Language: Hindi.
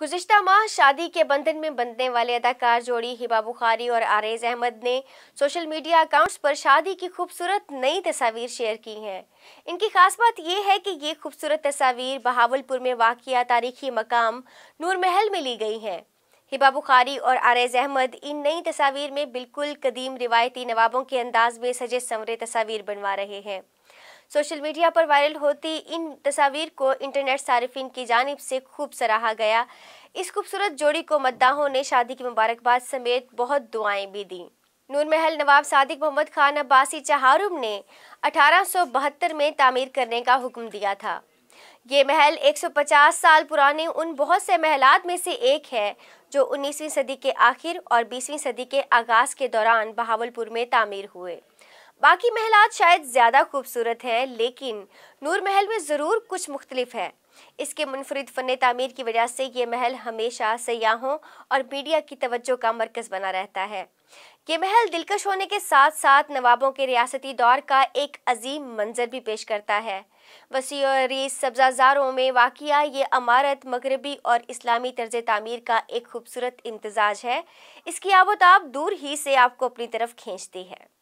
गुजशत माह शादी के बंधन में बंधने वाले अदाकार जोड़ी हिबा बुखारी और आरेज अहमद ने सोशल मीडिया अकाउंट्स पर शादी की खूबसूरत नई तस्वीर शेयर की हैं इनकी खास बात यह है कि ये खूबसूरत तस्वीर बहावलपुर में वाक़ तारीखी मकाम नूर महल में ली गई हैं हिबा बुखारी और आरेज अहमद इन नई तस्वीर में बिल्कुल कदीम रिवायती नवाबों के अंदाज में सजे संवरे तस्वीर बनवा रहे हैं सोशल मीडिया पर वायरल होती इन तस्वीर को इंटरनेट सार्फिन की जानब से खूब सराहा गया इस खूबसूरत जोड़ी को मद्दाहों ने शादी की मुबारकबाद समेत बहुत दुआएं भी दी नूर महल नवाब सादिक मोहम्मद खान अब्बासी चहारुम ने 1872 में तामीर करने का हुक्म दिया था ये महल 150 साल पुराने उन बहुत से महलात में से एक है जो 19वीं सदी के आखिर और 20वीं सदी के आगाज़ के दौरान बहावलपुर में तामीर हुए बाकी महलात शायद ज़्यादा खूबसूरत हैं लेकिन नूर महल में ज़रूर कुछ मुख्तलिफ है इसके मुनफरद फ़न तमीर की वजह से ये महल हमेशा सयाहों और मीडिया की तवज्जो का मरकज़ बना रहता है ये महल दिलकश होने के साथ साथ नवाबों के रियासती दौर का एक अजीम मंजर भी पेश करता है वसी और रीस सब्जाजारों में वाक़ ये अमारत मगरबी और इस्लामी तर्ज तमीर का एक खूबसूरत इम्तजाज है इसकी आबोताब दूर ही से आपको अपनी तरफ खींचती है